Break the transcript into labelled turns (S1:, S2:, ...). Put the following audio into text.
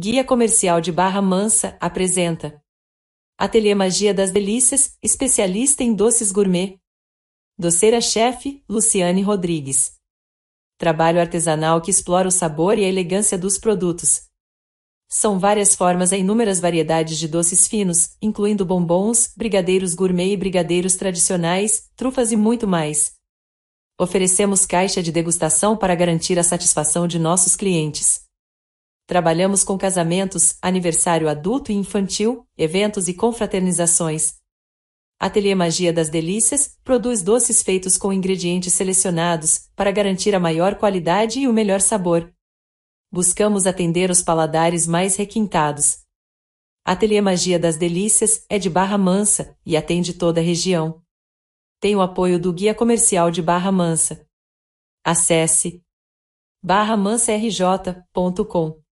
S1: Guia Comercial de Barra Mansa apresenta Ateliê Magia das Delícias, especialista em doces gourmet. Doceira-chefe, Luciane Rodrigues. Trabalho artesanal que explora o sabor e a elegância dos produtos. São várias formas e inúmeras variedades de doces finos, incluindo bombons, brigadeiros gourmet e brigadeiros tradicionais, trufas e muito mais. Oferecemos caixa de degustação para garantir a satisfação de nossos clientes. Trabalhamos com casamentos, aniversário adulto e infantil, eventos e confraternizações. Ateliê Magia das Delícias produz doces feitos com ingredientes selecionados para garantir a maior qualidade e o melhor sabor. Buscamos atender os paladares mais requintados. Ateliê Magia das Delícias é de Barra Mansa e atende toda a região. Tem o apoio do Guia Comercial de Barra Mansa. Acesse barramansarj.com